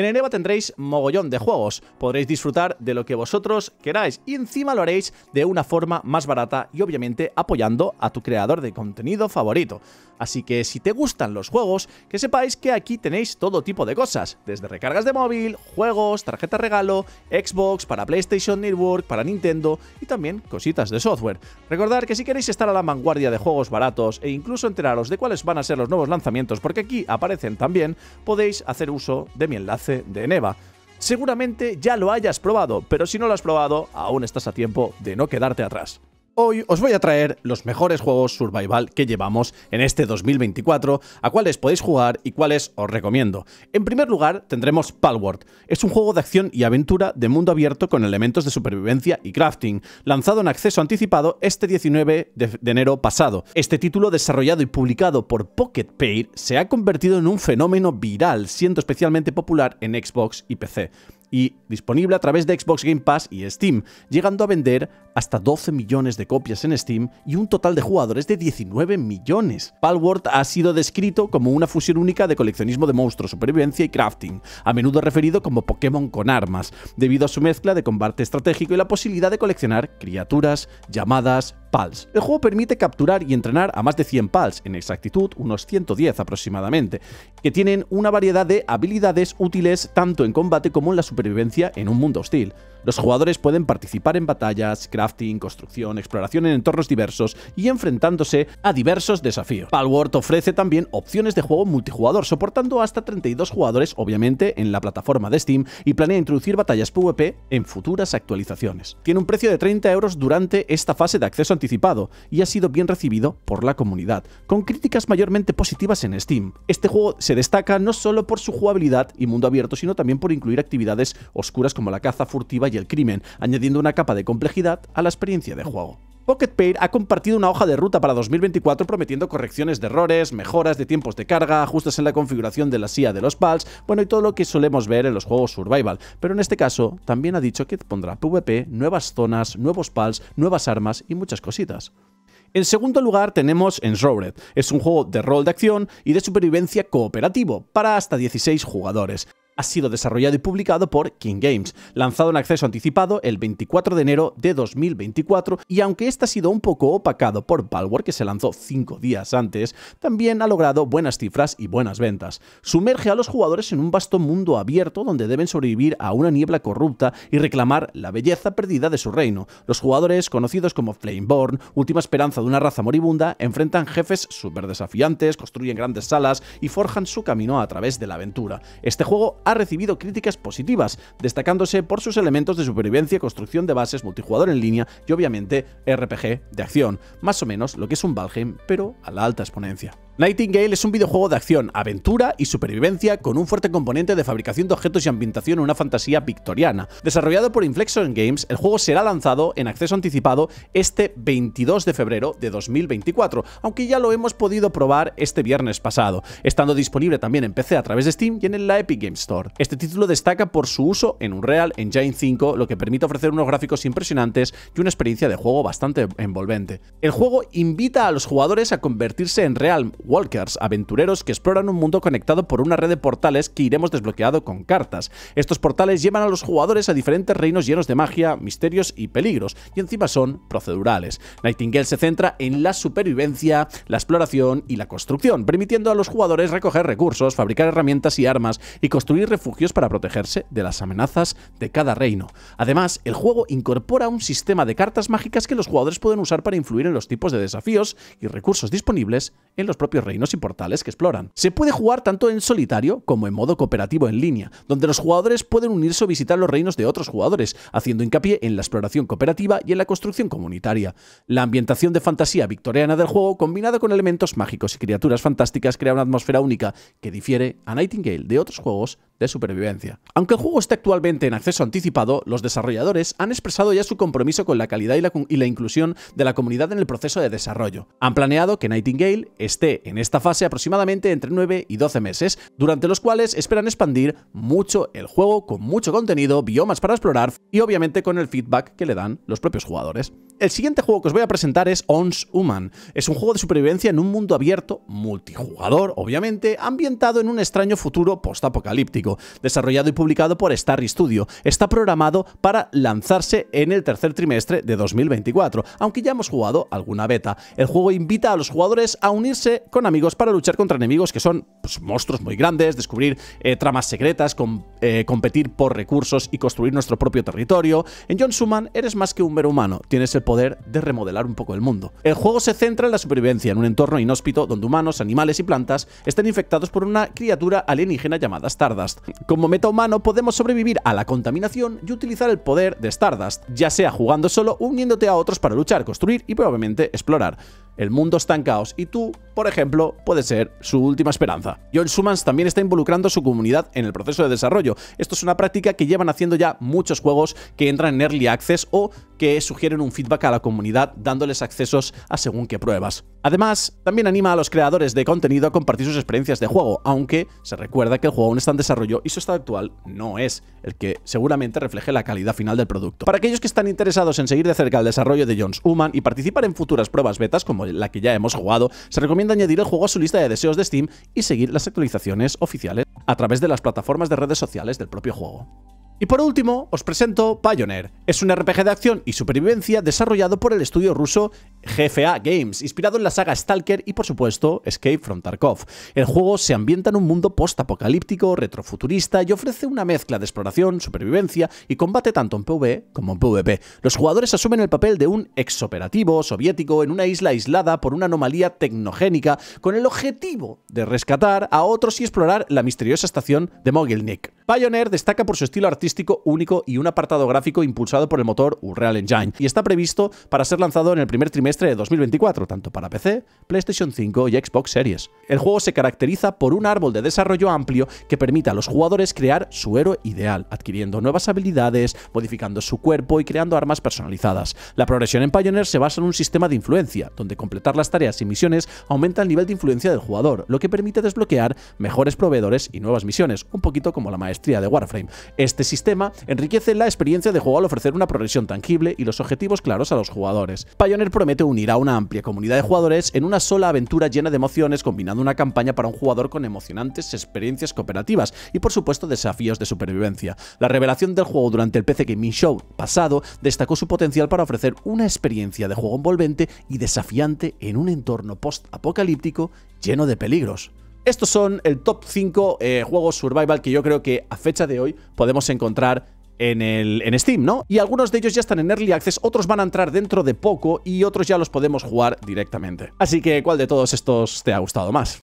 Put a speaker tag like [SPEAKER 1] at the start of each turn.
[SPEAKER 1] En Eneva tendréis mogollón de juegos, podréis disfrutar de lo que vosotros queráis y encima lo haréis de una forma más barata y obviamente apoyando a tu creador de contenido favorito. Así que si te gustan los juegos, que sepáis que aquí tenéis todo tipo de cosas, desde recargas de móvil, juegos, tarjeta regalo, Xbox, para PlayStation Network, para Nintendo y también cositas de software. Recordad que si queréis estar a la vanguardia de juegos baratos e incluso enteraros de cuáles van a ser los nuevos lanzamientos, porque aquí aparecen también, podéis hacer uso de mi enlace de Neva. Seguramente ya lo hayas probado, pero si no lo has probado, aún estás a tiempo de no quedarte atrás. Hoy os voy a traer los mejores juegos survival que llevamos en este 2024, a cuáles podéis jugar y cuáles os recomiendo. En primer lugar tendremos Palworld. Es un juego de acción y aventura de mundo abierto con elementos de supervivencia y crafting, lanzado en acceso anticipado este 19 de, enero pasado. Este título desarrollado y publicado por Pocket Pair se ha convertido en un fenómeno viral, siendo especialmente popular en Xbox y PC y disponible a través de Xbox Game Pass y Steam, llegando a vender hasta 12 millones de copias en Steam y un total de jugadores de 19 millones. Palworld ha sido descrito como una fusión única de coleccionismo de monstruos, supervivencia y crafting, a menudo referido como Pokémon con armas, debido a su mezcla de combate estratégico y la posibilidad de coleccionar criaturas, llamadas, PALs. El juego permite capturar y entrenar a más de 100 PALs, en exactitud unos 110 aproximadamente, que tienen una variedad de habilidades útiles tanto en combate como en la supervivencia en un mundo hostil. Los jugadores pueden participar en batallas, crafting, construcción, exploración en entornos diversos y enfrentándose a diversos desafíos. Palworld ofrece también opciones de juego multijugador, soportando hasta 32 jugadores, obviamente, en la plataforma de Steam y planea introducir batallas PvP en futuras actualizaciones. Tiene un precio de 30 euros durante esta fase de acceso anticipado y ha sido bien recibido por la comunidad, con críticas mayormente positivas en Steam. Este juego se destaca no solo por su jugabilidad y mundo abierto, sino también por incluir actividades oscuras como la caza furtiva y el crimen, añadiendo una capa de complejidad a la experiencia de juego. Pocket Pair ha compartido una hoja de ruta para 2024 prometiendo correcciones de errores, mejoras de tiempos de carga, ajustes en la configuración de la SIA de los PALs, bueno y todo lo que solemos ver en los juegos survival, pero en este caso también ha dicho que pondrá PvP, nuevas zonas, nuevos PALs, nuevas armas y muchas cositas. En segundo lugar tenemos Enshrouded, es un juego de rol de acción y de supervivencia cooperativo para hasta 16 jugadores ha sido desarrollado y publicado por King Games, lanzado en acceso anticipado el 24 de enero de 2024 y aunque este ha sido un poco opacado por Palworld que se lanzó 5 días antes, también ha logrado buenas cifras y buenas ventas. Sumerge a los jugadores en un vasto mundo abierto donde deben sobrevivir a una niebla corrupta y reclamar la belleza perdida de su reino. Los jugadores, conocidos como Flameborn, última esperanza de una raza moribunda, enfrentan jefes súper desafiantes, construyen grandes salas y forjan su camino a través de la aventura. Este juego ha ha recibido críticas positivas, destacándose por sus elementos de supervivencia, construcción de bases, multijugador en línea y obviamente RPG de acción, más o menos lo que es un Valheim, pero a la alta exponencia. Nightingale es un videojuego de acción, aventura y supervivencia con un fuerte componente de fabricación de objetos y ambientación en una fantasía victoriana. Desarrollado por Inflexion Games, el juego será lanzado en acceso anticipado este 22 de febrero de 2024, aunque ya lo hemos podido probar este viernes pasado, estando disponible también en PC a través de Steam y en la Epic Games Store. Este título destaca por su uso en Unreal Engine 5, lo que permite ofrecer unos gráficos impresionantes y una experiencia de juego bastante envolvente. El juego invita a los jugadores a convertirse en real Walkers, aventureros que exploran un mundo conectado por una red de portales que iremos desbloqueando con cartas. Estos portales llevan a los jugadores a diferentes reinos llenos de magia, misterios y peligros, y encima son procedurales. Nightingale se centra en la supervivencia, la exploración y la construcción, permitiendo a los jugadores recoger recursos, fabricar herramientas y armas, y construir refugios para protegerse de las amenazas de cada reino. Además, el juego incorpora un sistema de cartas mágicas que los jugadores pueden usar para influir en los tipos de desafíos y recursos disponibles en los propios reinos y portales que exploran. Se puede jugar tanto en solitario como en modo cooperativo en línea, donde los jugadores pueden unirse o visitar los reinos de otros jugadores, haciendo hincapié en la exploración cooperativa y en la construcción comunitaria. La ambientación de fantasía victoriana del juego, combinada con elementos mágicos y criaturas fantásticas, crea una atmósfera única que difiere a Nightingale de otros juegos de supervivencia. Aunque el juego esté actualmente en acceso anticipado, los desarrolladores han expresado ya su compromiso con la calidad y la, y la, inclusión de la comunidad en el proceso de desarrollo. Han planeado que Nightingale esté en esta fase aproximadamente entre 9 y 12 meses, durante los cuales esperan expandir mucho el juego con mucho contenido, biomas para explorar y obviamente con el feedback que le dan los propios jugadores. El siguiente juego que os voy a presentar es Ons Human. Es un juego de supervivencia en un mundo abierto, multijugador, obviamente, ambientado en un extraño futuro postapocalíptico, desarrollado y publicado por Starry Studio. Está programado para lanzarse en el tercer trimestre de 2024, aunque ya hemos jugado alguna beta. El juego invita a los jugadores a unirse con amigos para luchar contra enemigos que son pues, monstruos muy grandes, descubrir eh, tramas secretas, eh, competir por recursos y construir nuestro propio territorio. En John Suman eres más que un mero humano, tienes el poder de remodelar un poco el mundo. El juego se centra en la supervivencia en un entorno inhóspito donde humanos, animales y plantas están infectados por una criatura alienígena llamada Stardust. Como meta humano podemos sobrevivir a la contaminación y utilizar el poder de Stardust, ya sea jugando solo uniéndote a otros para luchar, construir y probablemente explorar. El mundo está en caos y tú por ejemplo, puede ser su última esperanza. John Sumans también está involucrando a su comunidad en el proceso de desarrollo. Esto es una práctica que llevan haciendo ya muchos juegos que entran en Early Access o que sugieren un feedback a la comunidad dándoles accesos a según qué pruebas. Además, también anima a los creadores de contenido a compartir sus experiencias de juego, aunque se recuerda que el juego aún está en desarrollo y su estado actual no es el que seguramente refleje la calidad final del producto. Para aquellos que están interesados en seguir de cerca el desarrollo de Jones Human y participar en futuras pruebas betas como la que ya hemos jugado, se recomienda añadir el juego a su lista de deseos de Steam y seguir las actualizaciones oficiales a través de las plataformas de redes sociales del propio juego. Y por último, os presento Pioneer. Es un RPG de acción y supervivencia desarrollado por el estudio ruso GFA Games, inspirado en la saga Stalker y por supuesto Escape from Tarkov. El juego se ambienta en un mundo post-apocalíptico, retrofuturista y ofrece una mezcla de exploración, supervivencia y combate tanto en PvE como en PvP. Los jugadores asumen el papel de un exoperativo soviético en una isla aislada por una anomalía tecnogénica con el objetivo de rescatar a otros y explorar la misteriosa estación de Mogilnik. Pioneer destaca por su estilo artístico único y un apartado gráfico impulsado por el motor Unreal Engine, y está previsto para ser lanzado en el primer trimestre de 2024, tanto para PC, PlayStation 5 y Xbox Series. El juego se caracteriza por un árbol de desarrollo amplio que permite a los jugadores crear su héroe ideal, adquiriendo nuevas habilidades, modificando su cuerpo y creando armas personalizadas. La progresión en Pioneer se basa en un sistema de influencia, donde completar las tareas y misiones aumenta el nivel de influencia del jugador, lo que permite desbloquear mejores proveedores y nuevas misiones, un poquito como la maestra de Warframe. Este sistema enriquece la experiencia de juego al ofrecer una progresión tangible y los objetivos claros a los jugadores. Pioneer promete unir a una amplia comunidad de jugadores en una sola aventura llena de emociones, combinando una campaña para un jugador con emocionantes experiencias cooperativas y por supuesto desafíos de supervivencia. La revelación del juego durante el PC Gaming Show pasado destacó su potencial para ofrecer una experiencia de juego envolvente y desafiante en un entorno post-apocalíptico lleno de peligros. Estos son el top 5 eh, juegos survival que yo creo que a fecha de hoy podemos encontrar en, el, en, Steam, ¿no? Y algunos de ellos ya están en Early Access, otros van a entrar dentro de poco y otros ya los podemos jugar directamente. Así que, ¿cuál de todos estos te ha gustado más?